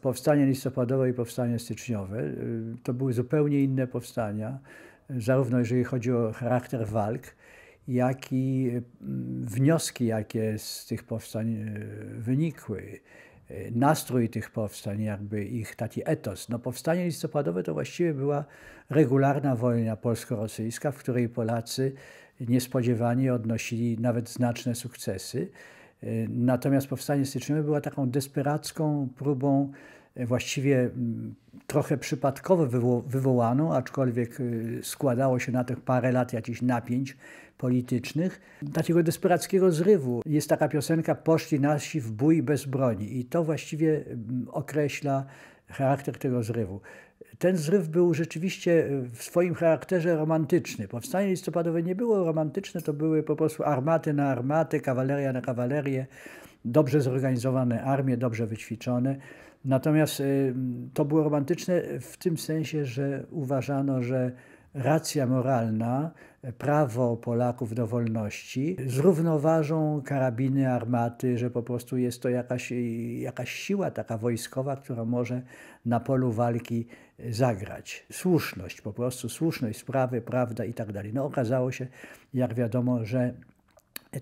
powstanie listopadowe i powstanie styczniowe. Y, to były zupełnie inne powstania, zarówno jeżeli chodzi o charakter walk, jak i mm, wnioski, jakie z tych powstań y, wynikły. Y, nastrój tych powstań, jakby ich taki etos. No, powstanie listopadowe to właściwie była regularna wojna polsko-rosyjska, w której Polacy niespodziewanie odnosili nawet znaczne sukcesy. Natomiast powstanie styczniowe była taką desperacką próbą, e, właściwie mm, trochę przypadkowo wywo wywołaną, aczkolwiek e, składało się na tych parę lat jakichś napięć politycznych, takiego desperackiego zrywu. Jest taka piosenka Poszli nasi w bój bez broni i to właściwie mm, określa charakter tego zrywu ten zryw był rzeczywiście e, w swoim charakterze romantyczny. Powstanie listopadowe nie było romantyczne, to były po prostu armaty na armaty, kawaleria na kawalerię, dobrze zorganizowane armie, dobrze wyćwiczone. Natomiast e, to było romantyczne w tym sensie, że uważano, że racja moralna, prawo Polaków do wolności, zrównoważą karabiny, armaty, że po prostu jest to jakaś, jakaś siła taka wojskowa, która może na polu walki zagrać. Słuszność, po prostu słuszność sprawy, prawda i tak dalej. No okazało się, jak wiadomo, że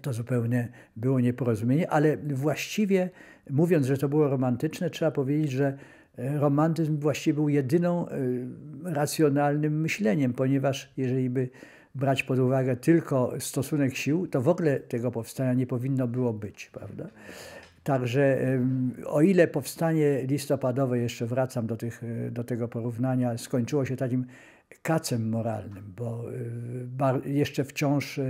to zupełnie było nieporozumienie, ale właściwie mówiąc, że to było romantyczne, trzeba powiedzieć, że romantyzm właściwie był jedyną e, racjonalnym myśleniem, ponieważ jeżeli by brać pod uwagę tylko stosunek sił, to w ogóle tego powstania nie powinno było być, prawda? Także o ile powstanie listopadowe, jeszcze wracam do, tych, e, do tego porównania, skończyło się takim kacem moralnym, bo e, jeszcze wciąż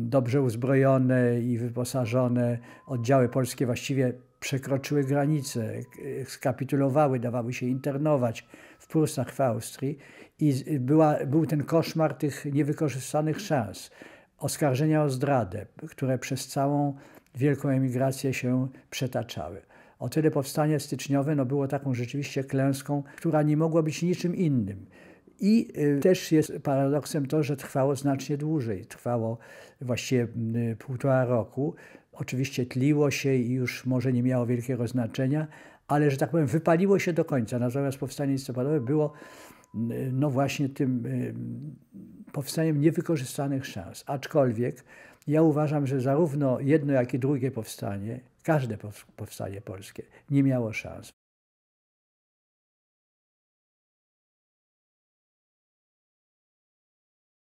dobrze uzbrojone i wyposażone oddziały polskie właściwie przekroczyły granice, e, skapitulowały, dawały się internować w Prusach, w Austrii i e, była, był ten koszmar tych niewykorzystanych szans, oskarżenia o zdradę, które przez całą wielką emigrację się przetaczały. O tyle powstanie styczniowe no, było taką rzeczywiście klęską, która nie mogła być niczym innym i y, też jest paradoksem to, że trwało znacznie dłużej. Trwało właściwie y, półtora roku. Oczywiście tliło się i już może nie miało wielkiego znaczenia, ale że tak powiem, wypaliło się do końca. Natomiast powstanie listopadowe było y, no właśnie tym powstaniem niewykorzystanych szans. Aczkolwiek ja uważam, że zarówno jedno, jak i drugie powstanie, każde powstanie polskie nie miało szans.